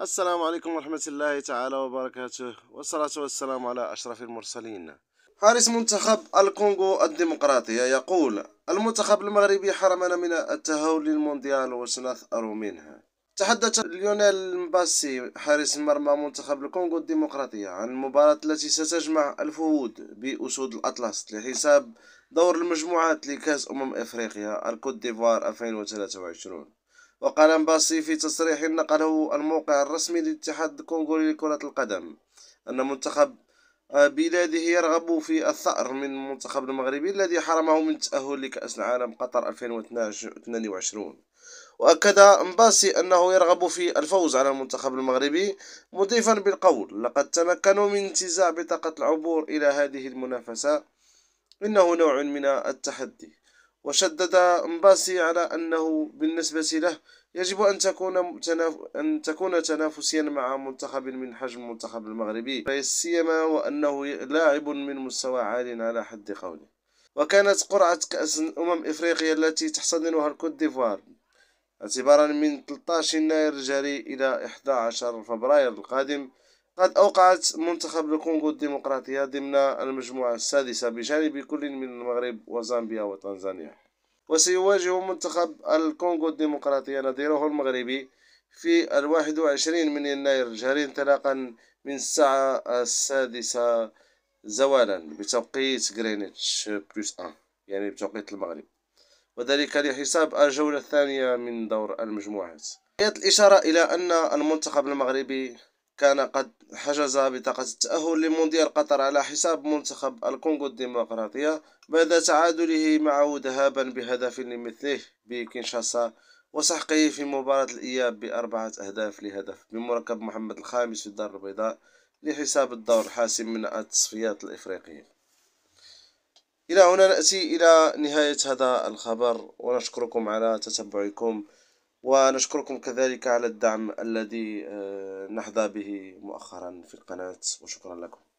السلام عليكم ورحمة الله تعالى وبركاته والصلاة والسلام على أشرف المرسلين حارس منتخب الكونغو الديمقراطية يقول المنتخب المغربي حرمنا من التهول للمونديال وسنثأر منه تحدث ليونيل مباسي حارس مرمى منتخب الكونغو الديمقراطية عن المباراة التي ستجمع الفهود بأسود الأطلس لحساب دور المجموعات لكأس أمم إفريقيا الكوت ديفوار 2023 وقال امباسي في تصريح نقله الموقع الرسمي للاتحاد الكونغولي لكرة القدم أن منتخب بلاده يرغب في الثأر من المنتخب المغربي الذي حرمه من التأهل لكأس العالم قطر 2022 وأكد مباسي أنه يرغب في الفوز على المنتخب المغربي مضيفا بالقول لقد تمكنوا من انتزاع بطاقة العبور إلى هذه المنافسة إنه نوع من التحدي وشدد مباسي على أنه بالنسبة له يجب أن تكون تناف... أن تكون تنافسيا مع منتخب من حجم المنتخب المغربي سيما وأنه لاعب من مستوى عال على حد قوله وكانت قرعة كأس أمم إفريقيا التي تحتضنها الكوت ديفوار اعتبارا من 13 يناير الجاري إلى 11 فبراير القادم قد أوقعت منتخب الكونغو الديمقراطية ضمن المجموعة السادسة بجانب كل من المغرب وزامبيا وتنزانيا وسيواجه منتخب الكونغو الديمقراطية نظيره المغربي في الواحد وعشرين من يناير الجاري انطلاقا من الساعة السادسة زوالا بتوقيت غرينتش بلس أن يعني بتوقيت المغرب وذلك لحساب الجولة الثانية من دور المجموعات. بقيت الإشارة إلى أن المنتخب المغربي كان قد حجز بطاقة التأهل لمونديال قطر على حساب منتخب الكونغو الديمقراطية بعد تعادله معه ذهابا بهدف لمثله بكينشاسا وسحقه في مباراة الإياب بأربعة أهداف لهدف بمركب محمد الخامس في الدار البيضاء لحساب الدور الحاسم من التصفيات الإفريقية إلى هنا نأتي إلى نهاية هذا الخبر ونشكركم على تتبعكم ونشكركم كذلك على الدعم الذي آه، نحظى به مؤخرا في القناة وشكرا لكم